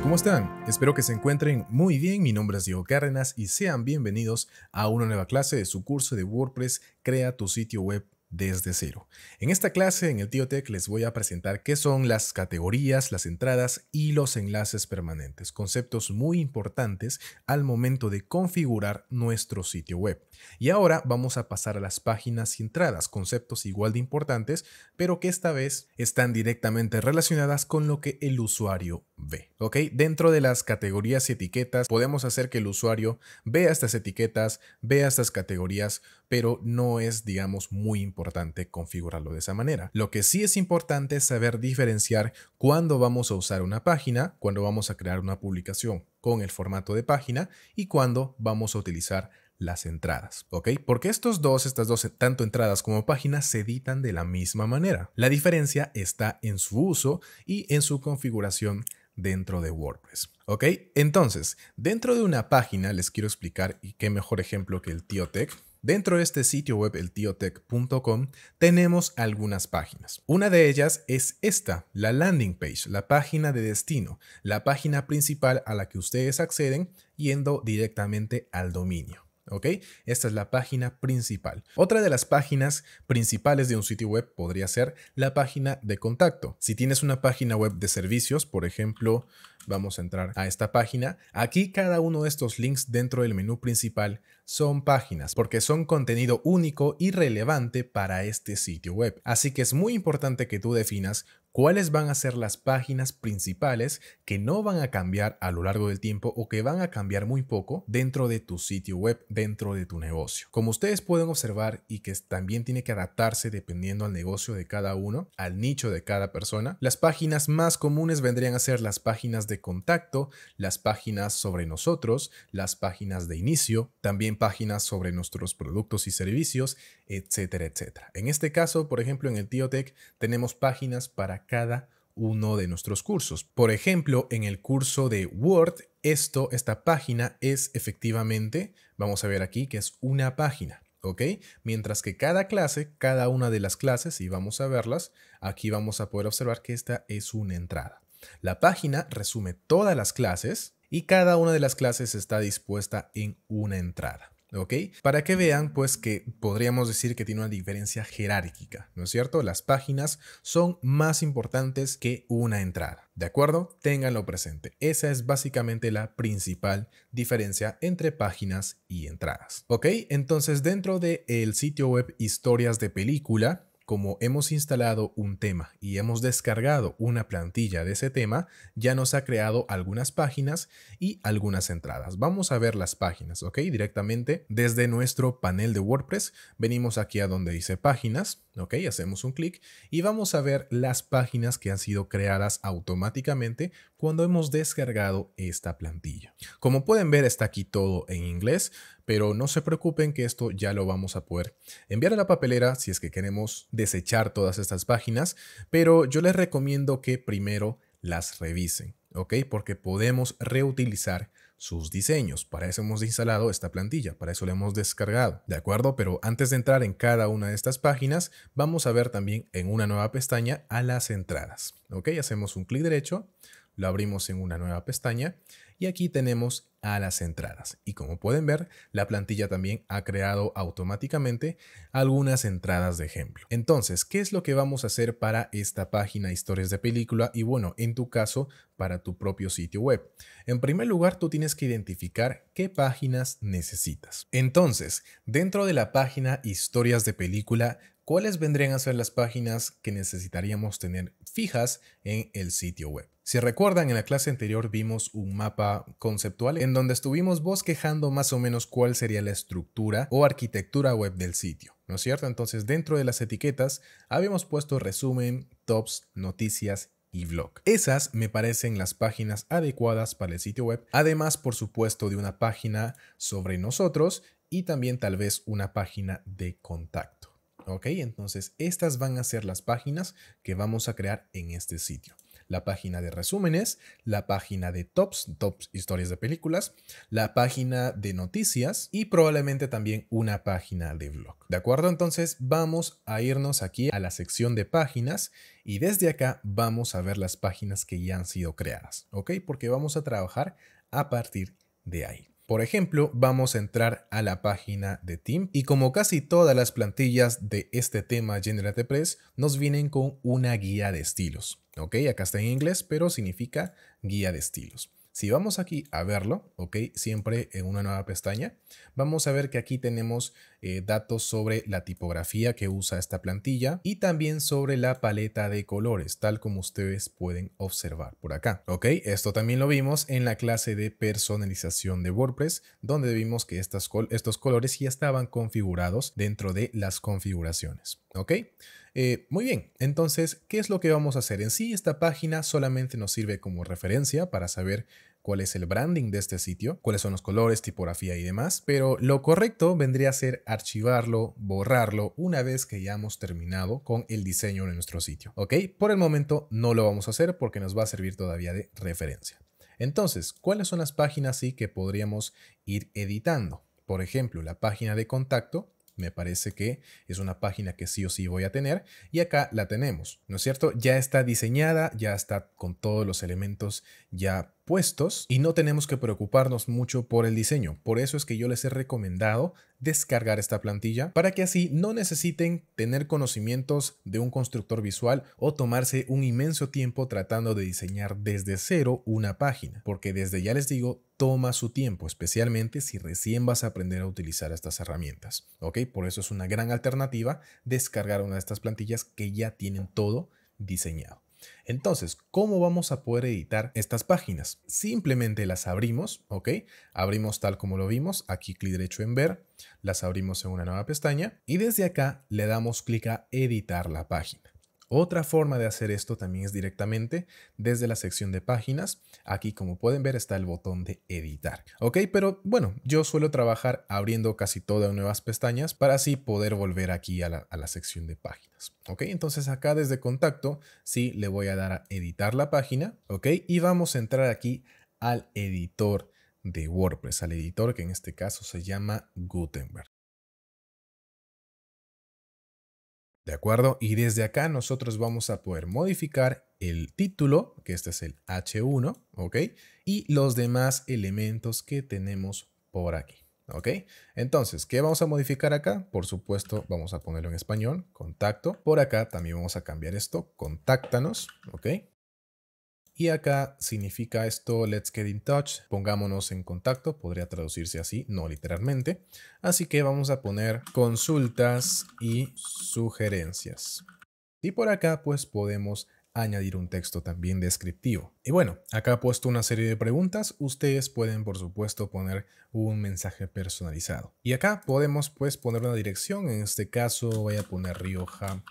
¿cómo están? Espero que se encuentren muy bien. Mi nombre es Diego Cárdenas y sean bienvenidos a una nueva clase de su curso de WordPress Crea tu sitio web desde cero. En esta clase, en el Tío les voy a presentar qué son las categorías, las entradas y los enlaces permanentes, conceptos muy importantes al momento de configurar nuestro sitio web. Y ahora vamos a pasar a las páginas y entradas, conceptos igual de importantes, pero que esta vez están directamente relacionadas con lo que el usuario ve. ¿ok? Dentro de las categorías y etiquetas, podemos hacer que el usuario vea estas etiquetas, vea estas categorías, pero no es, digamos, muy importante importante configurarlo de esa manera. Lo que sí es importante es saber diferenciar cuándo vamos a usar una página, cuando vamos a crear una publicación con el formato de página y cuándo vamos a utilizar las entradas, ¿ok? Porque estos dos, estas dos, tanto entradas como páginas, se editan de la misma manera. La diferencia está en su uso y en su configuración dentro de WordPress. ¿Ok? Entonces, dentro de una página, les quiero explicar, y qué mejor ejemplo que el TioTech. Dentro de este sitio web, eltiotech.com, tenemos algunas páginas. Una de ellas es esta, la landing page, la página de destino, la página principal a la que ustedes acceden yendo directamente al dominio. ¿ok? Esta es la página principal. Otra de las páginas principales de un sitio web podría ser la página de contacto. Si tienes una página web de servicios, por ejemplo, vamos a entrar a esta página. Aquí cada uno de estos links dentro del menú principal son páginas, porque son contenido único y relevante para este sitio web. Así que es muy importante que tú definas cuáles van a ser las páginas principales que no van a cambiar a lo largo del tiempo o que van a cambiar muy poco dentro de tu sitio web, dentro de tu negocio. Como ustedes pueden observar y que también tiene que adaptarse dependiendo al negocio de cada uno, al nicho de cada persona, las páginas más comunes vendrían a ser las páginas de contacto, las páginas sobre nosotros, las páginas de inicio, también páginas sobre nuestros productos y servicios, etcétera, etcétera. En este caso, por ejemplo, en el Tiotech tenemos páginas para cada uno de nuestros cursos. Por ejemplo, en el curso de Word, esto, esta página es efectivamente, vamos a ver aquí que es una página. ¿ok? Mientras que cada clase, cada una de las clases, y vamos a verlas, aquí vamos a poder observar que esta es una entrada. La página resume todas las clases y cada una de las clases está dispuesta en una entrada. ¿ok? Para que vean pues que podríamos decir que tiene una diferencia jerárquica, ¿no es cierto? Las páginas son más importantes que una entrada, ¿de acuerdo? Ténganlo presente. Esa es básicamente la principal diferencia entre páginas y entradas, ¿ok? Entonces dentro del el sitio web historias de película, como hemos instalado un tema y hemos descargado una plantilla de ese tema, ya nos ha creado algunas páginas y algunas entradas. Vamos a ver las páginas, ¿ok? Directamente desde nuestro panel de WordPress, venimos aquí a donde dice páginas, ¿ok? Hacemos un clic y vamos a ver las páginas que han sido creadas automáticamente cuando hemos descargado esta plantilla. Como pueden ver, está aquí todo en inglés, pero no se preocupen que esto ya lo vamos a poder enviar a la papelera si es que queremos desechar todas estas páginas, pero yo les recomiendo que primero las revisen, ¿ok? Porque podemos reutilizar sus diseños. Para eso hemos instalado esta plantilla, para eso la hemos descargado, ¿de acuerdo? Pero antes de entrar en cada una de estas páginas, vamos a ver también en una nueva pestaña a las entradas, ¿ok? Hacemos un clic derecho, lo abrimos en una nueva pestaña y aquí tenemos a las entradas. Y como pueden ver, la plantilla también ha creado automáticamente algunas entradas de ejemplo. Entonces, ¿qué es lo que vamos a hacer para esta página historias de película? Y bueno, en tu caso, para tu propio sitio web. En primer lugar, tú tienes que identificar qué páginas necesitas. Entonces, dentro de la página historias de película, ¿cuáles vendrían a ser las páginas que necesitaríamos tener fijas en el sitio web? Si recuerdan, en la clase anterior vimos un mapa conceptual en donde estuvimos bosquejando más o menos cuál sería la estructura o arquitectura web del sitio, ¿no es cierto? Entonces, dentro de las etiquetas habíamos puesto resumen, tops, noticias y blog. Esas me parecen las páginas adecuadas para el sitio web, además, por supuesto, de una página sobre nosotros y también tal vez una página de contacto. ¿Ok? Entonces, estas van a ser las páginas que vamos a crear en este sitio la página de resúmenes, la página de tops, tops historias de películas, la página de noticias y probablemente también una página de blog. ¿De acuerdo? Entonces vamos a irnos aquí a la sección de páginas y desde acá vamos a ver las páginas que ya han sido creadas, ¿ok? Porque vamos a trabajar a partir de ahí. Por ejemplo, vamos a entrar a la página de Team y como casi todas las plantillas de este tema GeneratePress nos vienen con una guía de estilos. Ok, acá está en inglés, pero significa guía de estilos. Si vamos aquí a verlo, ok, siempre en una nueva pestaña, vamos a ver que aquí tenemos eh, datos sobre la tipografía que usa esta plantilla y también sobre la paleta de colores, tal como ustedes pueden observar por acá. Ok, esto también lo vimos en la clase de personalización de WordPress, donde vimos que estos colores ya estaban configurados dentro de las configuraciones. Ok. Eh, muy bien, entonces, ¿qué es lo que vamos a hacer? En sí, esta página solamente nos sirve como referencia para saber cuál es el branding de este sitio, cuáles son los colores, tipografía y demás, pero lo correcto vendría a ser archivarlo, borrarlo una vez que ya hemos terminado con el diseño de nuestro sitio. ¿Ok? Por el momento no lo vamos a hacer porque nos va a servir todavía de referencia. Entonces, ¿cuáles son las páginas sí que podríamos ir editando? Por ejemplo, la página de contacto me parece que es una página que sí o sí voy a tener y acá la tenemos, ¿no es cierto? Ya está diseñada, ya está con todos los elementos ya puestos y no tenemos que preocuparnos mucho por el diseño. Por eso es que yo les he recomendado descargar esta plantilla para que así no necesiten tener conocimientos de un constructor visual o tomarse un inmenso tiempo tratando de diseñar desde cero una página, porque desde ya les digo, toma su tiempo, especialmente si recién vas a aprender a utilizar estas herramientas. ¿Ok? Por eso es una gran alternativa descargar una de estas plantillas que ya tienen todo diseñado. Entonces, ¿cómo vamos a poder editar estas páginas? Simplemente las abrimos, ¿ok? Abrimos tal como lo vimos, aquí clic derecho en ver, las abrimos en una nueva pestaña y desde acá le damos clic a editar la página. Otra forma de hacer esto también es directamente desde la sección de páginas. Aquí como pueden ver está el botón de editar. Ok, pero bueno, yo suelo trabajar abriendo casi todas nuevas pestañas para así poder volver aquí a la, sección de páginas. Ok, entonces acá desde contacto sí le voy a dar a editar la página. Ok, y vamos a entrar aquí al editor de WordPress, al editor que en este caso se llama Gutenberg. ¿De acuerdo? Y desde acá nosotros vamos a poder modificar el título, que este es el H1, ¿ok? Y los demás elementos que tenemos por aquí, ¿ok? Entonces, ¿qué vamos a modificar acá? Por supuesto, vamos a ponerlo en español, contacto. Por acá también vamos a cambiar esto, contáctanos, ¿ok? Y acá significa esto, let's get in touch, pongámonos en contacto, podría traducirse así, no literalmente. Así que vamos a poner consultas y sugerencias. Y por acá pues podemos añadir un texto también descriptivo. Y bueno, acá puesto una serie de preguntas, ustedes pueden por supuesto poner un mensaje personalizado. Y acá podemos pues poner una dirección, en este caso voy a poner Rioja,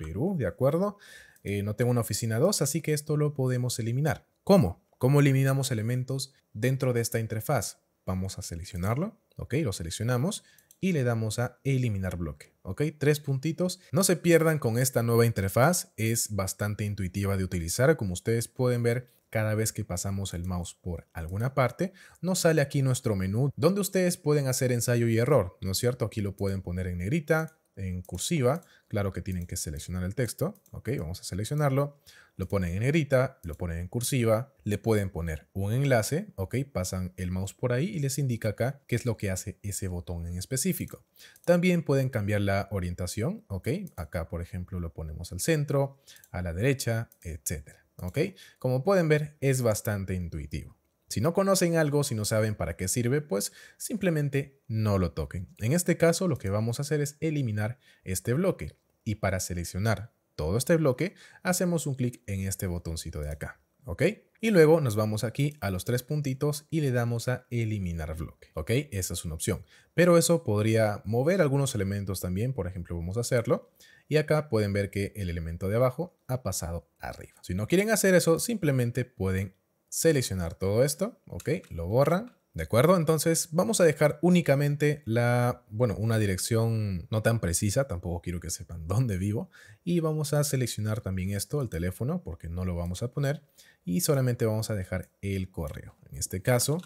Perú, ¿de acuerdo? Eh, no tengo una oficina 2, así que esto lo podemos eliminar. ¿Cómo? ¿Cómo eliminamos elementos dentro de esta interfaz? Vamos a seleccionarlo, ok, lo seleccionamos y le damos a eliminar bloque, ok, tres puntitos. No se pierdan con esta nueva interfaz, es bastante intuitiva de utilizar, como ustedes pueden ver, cada vez que pasamos el mouse por alguna parte, nos sale aquí nuestro menú donde ustedes pueden hacer ensayo y error, ¿no es cierto? Aquí lo pueden poner en negrita, en cursiva, claro que tienen que seleccionar el texto, ok, vamos a seleccionarlo, lo ponen en negrita, lo ponen en cursiva, le pueden poner un enlace, ok, pasan el mouse por ahí y les indica acá qué es lo que hace ese botón en específico. También pueden cambiar la orientación, ok, acá por ejemplo lo ponemos al centro, a la derecha, etcétera, ok. Como pueden ver es bastante intuitivo. Si no conocen algo, si no saben para qué sirve, pues simplemente no lo toquen. En este caso lo que vamos a hacer es eliminar este bloque y para seleccionar todo este bloque hacemos un clic en este botoncito de acá. ¿ok? Y luego nos vamos aquí a los tres puntitos y le damos a eliminar bloque, ¿ok? Esa es una opción, pero eso podría mover algunos elementos también, por ejemplo, vamos a hacerlo. Y acá pueden ver que el elemento de abajo ha pasado arriba. Si no quieren hacer eso, simplemente pueden seleccionar todo esto, ok, lo borran ¿De acuerdo? Entonces vamos a dejar únicamente la, bueno, una dirección no tan precisa, tampoco quiero que sepan dónde vivo. Y vamos a seleccionar también esto, el teléfono, porque no lo vamos a poner. Y solamente vamos a dejar el correo. En este caso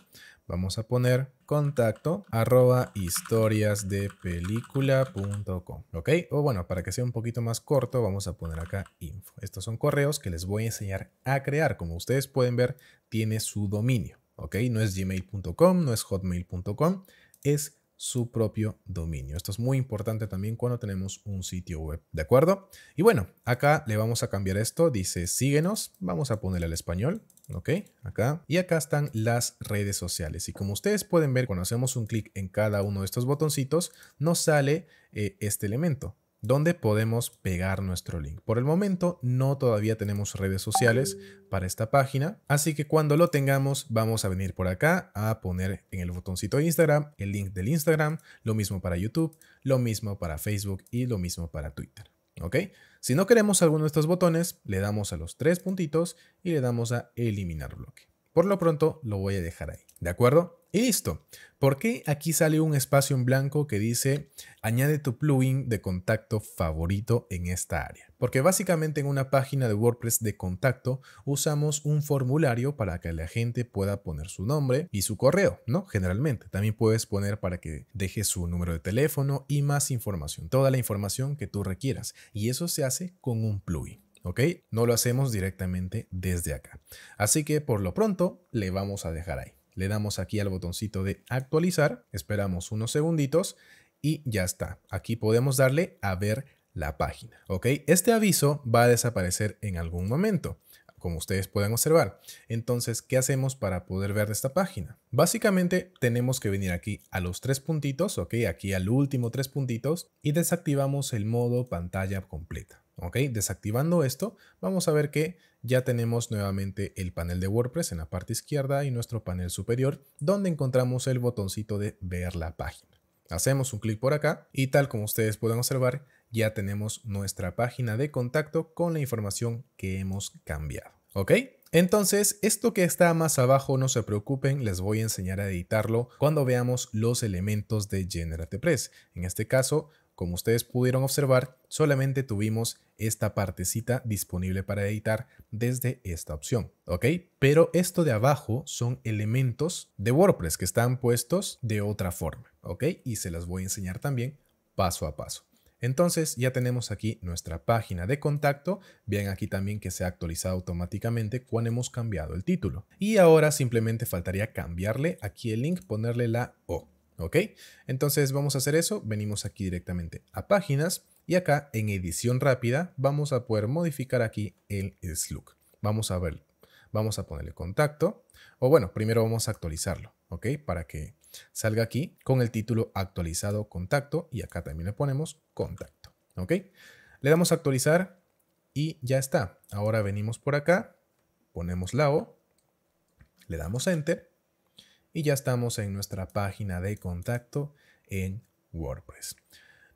vamos a poner contacto arroba historias de película.com. ¿Ok? O bueno, para que sea un poquito más corto, vamos a poner acá info. Estos son correos que les voy a enseñar a crear. Como ustedes pueden ver, tiene su dominio. ¿ok? No es gmail.com, no es hotmail.com, es su propio dominio. Esto es muy importante también cuando tenemos un sitio web, ¿de acuerdo? Y bueno, acá le vamos a cambiar esto, dice síguenos, vamos a ponerle al español, ¿ok? Acá. Y acá están las redes sociales. Y como ustedes pueden ver, cuando hacemos un clic en cada uno de estos botoncitos, nos sale eh, este elemento, donde podemos pegar nuestro link. Por el momento no todavía tenemos redes sociales para esta página, así que cuando lo tengamos vamos a venir por acá a poner en el botoncito de Instagram el link del Instagram, lo mismo para YouTube, lo mismo para Facebook y lo mismo para Twitter. ¿Ok? Si no queremos alguno de estos botones, le damos a los tres puntitos y le damos a eliminar bloque. Por lo pronto lo voy a dejar ahí, ¿de acuerdo? Y listo. ¿Por qué aquí sale un espacio en blanco que dice añade tu plugin de contacto favorito en esta área? Porque básicamente en una página de WordPress de contacto usamos un formulario para que la gente pueda poner su nombre y su correo, ¿no? Generalmente. También puedes poner para que deje su número de teléfono y más información, toda la información que tú requieras. Y eso se hace con un plugin. ¿ok? No lo hacemos directamente desde acá. Así que por lo pronto le vamos a dejar ahí. Le damos aquí al botoncito de actualizar, esperamos unos segunditos y ya está. Aquí podemos darle a ver la página, ¿ok? Este aviso va a desaparecer en algún momento como ustedes pueden observar. Entonces, ¿qué hacemos para poder ver esta página? Básicamente, tenemos que venir aquí a los tres puntitos, ok, aquí al último tres puntitos y desactivamos el modo pantalla completa. ¿Ok? Desactivando esto, vamos a ver que ya tenemos nuevamente el panel de WordPress en la parte izquierda y nuestro panel superior, donde encontramos el botoncito de ver la página. Hacemos un clic por acá y tal como ustedes pueden observar, ya tenemos nuestra página de contacto con la información que hemos cambiado. ¿Ok? Entonces, esto que está más abajo, no se preocupen, les voy a enseñar a editarlo cuando veamos los elementos de GeneratePress. En este caso, como ustedes pudieron observar, solamente tuvimos esta partecita disponible para editar desde esta opción, ¿ok? Pero esto de abajo son elementos de WordPress que están puestos de otra forma, ¿ok? Y se las voy a enseñar también paso a paso. Entonces ya tenemos aquí nuestra página de contacto, vean aquí también que se ha actualizado automáticamente cuando hemos cambiado el título. Y ahora simplemente faltaría cambiarle aquí el link, ponerle la O. ¿Ok? Entonces vamos a hacer eso. Venimos aquí directamente a páginas y acá en edición rápida vamos a poder modificar aquí el slug. Vamos a ver, vamos a ponerle contacto o bueno, primero vamos a actualizarlo, ¿ok? Para que salga aquí con el título actualizado contacto y acá también le ponemos contacto, ¿ok? Le damos a actualizar y ya está. Ahora venimos por acá, ponemos la O, le damos enter y ya estamos en nuestra página de contacto en WordPress.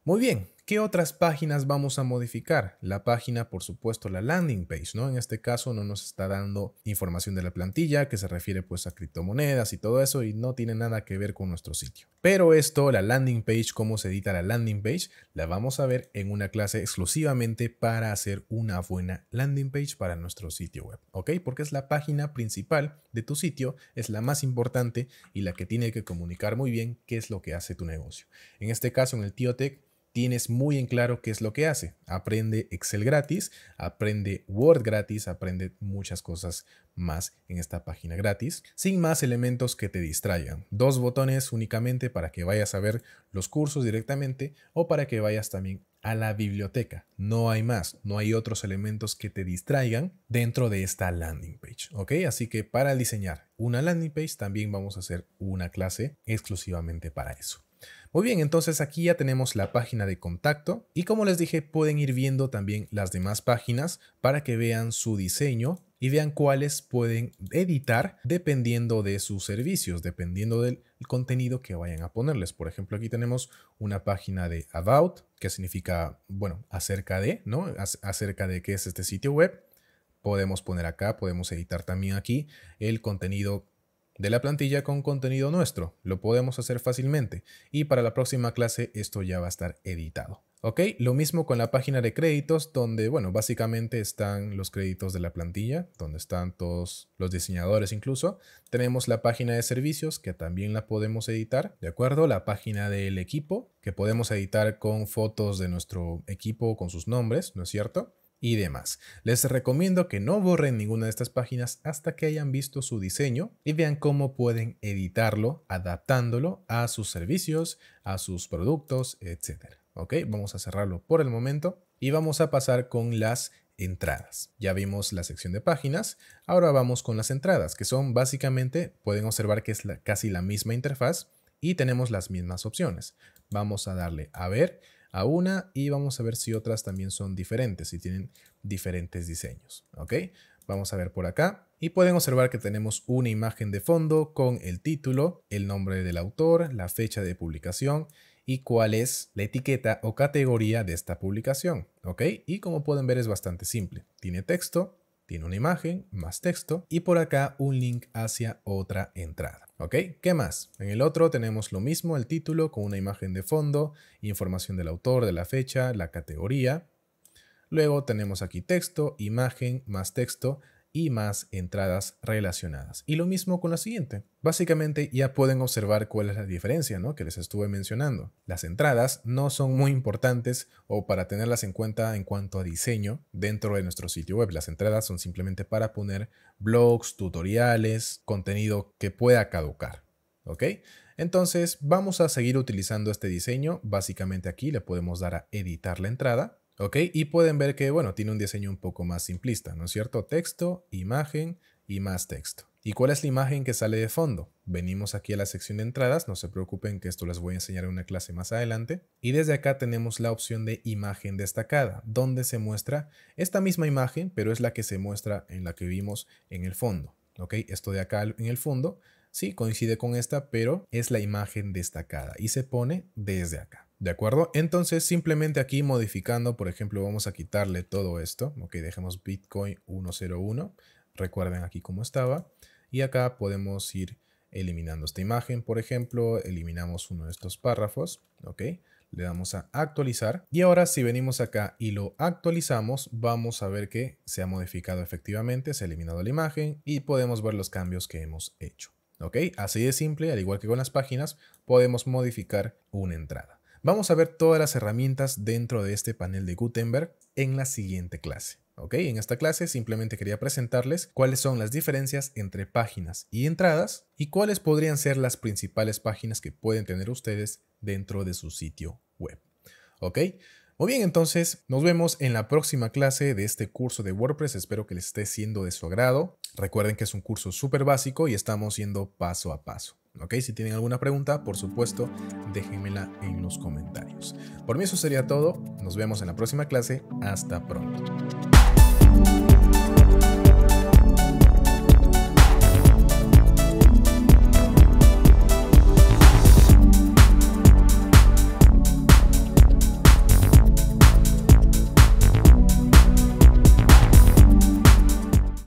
Muy bien, ¿Qué otras páginas vamos a modificar? La página, por supuesto, la landing page, ¿no? En este caso no nos está dando información de la plantilla que se refiere pues a criptomonedas y todo eso y no tiene nada que ver con nuestro sitio. Pero esto, la landing page, cómo se edita la landing page, la vamos a ver en una clase exclusivamente para hacer una buena landing page para nuestro sitio web, ¿ok? Porque es la página principal de tu sitio, es la más importante y la que tiene que comunicar muy bien qué es lo que hace tu negocio. En este caso, en el TioTech, tienes muy en claro qué es lo que hace. Aprende Excel gratis, aprende Word gratis, aprende muchas cosas más en esta página gratis, sin más elementos que te distraigan. Dos botones únicamente para que vayas a ver los cursos directamente o para que vayas también a la biblioteca. No hay más, no hay otros elementos que te distraigan dentro de esta landing page, ¿ok? Así que para diseñar una landing page también vamos a hacer una clase exclusivamente para eso. Muy bien, entonces aquí ya tenemos la página de contacto y como les dije pueden ir viendo también las demás páginas para que vean su diseño y vean cuáles pueden editar dependiendo de sus servicios, dependiendo del contenido que vayan a ponerles. Por ejemplo, aquí tenemos una página de About, que significa, bueno, acerca de, ¿no? Acerca de qué es este sitio web podemos poner acá, podemos editar también aquí el contenido de la plantilla con contenido nuestro. Lo podemos hacer fácilmente y para la próxima clase esto ya va a estar editado. ¿Ok? Lo mismo con la página de créditos donde, bueno, básicamente están los créditos de la plantilla, donde están todos los diseñadores incluso. Tenemos la página de servicios que también la podemos editar, ¿de acuerdo? La página del equipo que podemos editar con fotos de nuestro equipo con sus nombres, ¿no es cierto? y demás. Les recomiendo que no borren ninguna de estas páginas hasta que hayan visto su diseño y vean cómo pueden editarlo adaptándolo a sus servicios, a sus productos, etc. Ok, vamos a cerrarlo por el momento y vamos a pasar con las entradas. Ya vimos la sección de páginas, ahora vamos con las entradas, que son básicamente, pueden observar que es casi la misma interfaz y tenemos las mismas opciones. Vamos a darle a ver a una y vamos a ver si otras también son diferentes, si tienen diferentes diseños, ¿ok? Vamos a ver por acá y pueden observar que tenemos una imagen de fondo con el título, el nombre del autor, la fecha de publicación y cuál es la etiqueta o categoría de esta publicación, ¿ok? Y como pueden ver es bastante simple. Tiene texto, tiene una imagen, más texto y por acá un link hacia otra entrada. ¿Ok? ¿Qué más? En el otro tenemos lo mismo, el título con una imagen de fondo, información del autor, de la fecha, la categoría. Luego tenemos aquí texto, imagen más texto y más entradas relacionadas. Y lo mismo con la siguiente. Básicamente ya pueden observar cuál es la diferencia ¿no? que les estuve mencionando. Las entradas no son muy importantes o para tenerlas en cuenta en cuanto a diseño dentro de nuestro sitio web. Las entradas son simplemente para poner blogs, tutoriales, contenido que pueda caducar. ¿Ok? Entonces vamos a seguir utilizando este diseño. Básicamente aquí le podemos dar a editar la entrada ¿Ok? Y pueden ver que, bueno, tiene un diseño un poco más simplista, ¿no es cierto? Texto, imagen y más texto. ¿Y cuál es la imagen que sale de fondo? Venimos aquí a la sección de entradas, no se preocupen que esto les voy a enseñar en una clase más adelante. Y desde acá tenemos la opción de imagen destacada, donde se muestra esta misma imagen, pero es la que se muestra en la que vimos en el fondo. ¿Ok? Esto de acá en el fondo, sí, coincide con esta, pero es la imagen destacada y se pone desde acá. ¿De acuerdo? Entonces simplemente aquí modificando, por ejemplo, vamos a quitarle todo esto. Ok, dejemos Bitcoin 101. Recuerden aquí cómo estaba. Y acá podemos ir eliminando esta imagen, por ejemplo, eliminamos uno de estos párrafos, ¿ok? Le damos a actualizar y ahora si venimos acá y lo actualizamos, vamos a ver que se ha modificado efectivamente, se ha eliminado la imagen y podemos ver los cambios que hemos hecho, ¿ok? Así de simple, al igual que con las páginas, podemos modificar una entrada. Vamos a ver todas las herramientas dentro de este panel de Gutenberg en la siguiente clase. ¿ok? En esta clase simplemente quería presentarles cuáles son las diferencias entre páginas y entradas y cuáles podrían ser las principales páginas que pueden tener ustedes dentro de su sitio web. ¿Ok? Muy bien, entonces nos vemos en la próxima clase de este curso de WordPress. Espero que les esté siendo de su agrado. Recuerden que es un curso súper básico y estamos yendo paso a paso. ¿Ok? Si tienen alguna pregunta, por supuesto, déjenmela en los comentarios. Por mí eso sería todo. Nos vemos en la próxima clase. Hasta pronto.